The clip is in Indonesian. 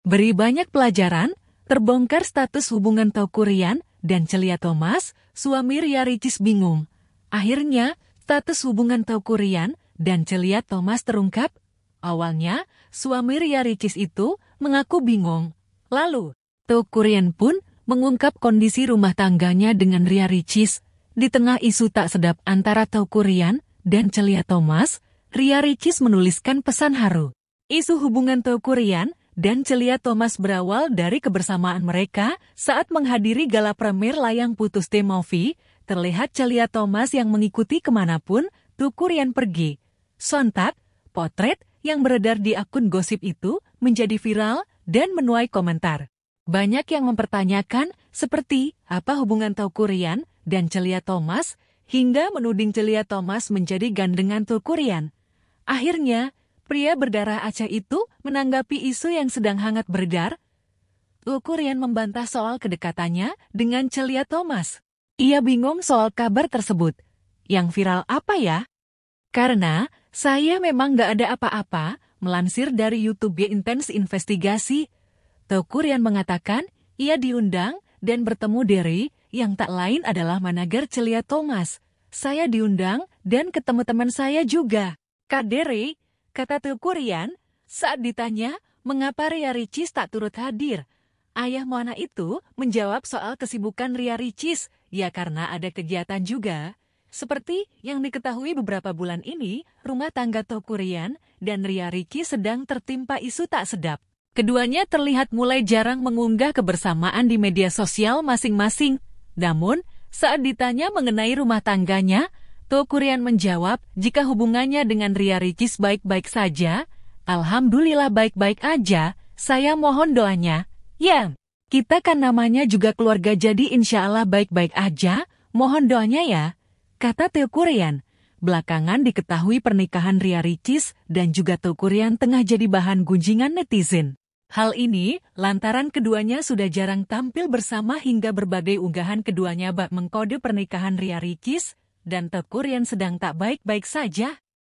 Beri banyak pelajaran, terbongkar status hubungan Tau dan Celia Thomas, suami Ria Ricis bingung. Akhirnya, status hubungan Tau dan Celia Thomas terungkap. Awalnya, suami Ria Ricis itu mengaku bingung. Lalu, Tau pun mengungkap kondisi rumah tangganya dengan Ria Ricis. Di tengah isu tak sedap antara Tau dan Celia Thomas, Ria Ricis menuliskan pesan haru. Isu hubungan Tau dan celia Thomas berawal dari kebersamaan mereka saat menghadiri gala premier layang putus The Movie, terlihat celia Thomas yang mengikuti kemanapun Tukurian pergi. Sontak, potret yang beredar di akun gosip itu menjadi viral dan menuai komentar. Banyak yang mempertanyakan seperti apa hubungan Tukurian dan celia Thomas hingga menuding celia Thomas menjadi gandengan Tukurian. Akhirnya, Pria berdarah Aceh itu menanggapi isu yang sedang hangat beredar. Ukurian membantah soal kedekatannya dengan Celia Thomas. Ia bingung soal kabar tersebut. Yang viral apa ya? Karena saya memang gak ada apa-apa, melansir dari YouTube Intense Investigasi. Tokurian mengatakan ia diundang dan bertemu Derry yang tak lain adalah manajer Celia Thomas. Saya diundang dan ketemu teman saya juga. Kak Derry kata Teuku Rian saat ditanya mengapa Ria Ricis tak turut hadir. Ayah Moana itu menjawab soal kesibukan Ria Ricis, ya karena ada kegiatan juga. Seperti yang diketahui beberapa bulan ini, rumah tangga Teuku Rian dan Ria Riki sedang tertimpa isu tak sedap. Keduanya terlihat mulai jarang mengunggah kebersamaan di media sosial masing-masing. Namun, saat ditanya mengenai rumah tangganya, Kurian menjawab, jika hubungannya dengan Ria Ricis baik-baik saja, Alhamdulillah baik-baik aja, saya mohon doanya. Ya, kita kan namanya juga keluarga jadi insya Allah baik-baik aja, mohon doanya ya. Kata Kurian, belakangan diketahui pernikahan Ria Ricis dan juga Kurian tengah jadi bahan gunjingan netizen. Hal ini lantaran keduanya sudah jarang tampil bersama hingga berbagai unggahan keduanya bak mengkode pernikahan Ria Ricis dan Tekur yang sedang tak baik-baik saja.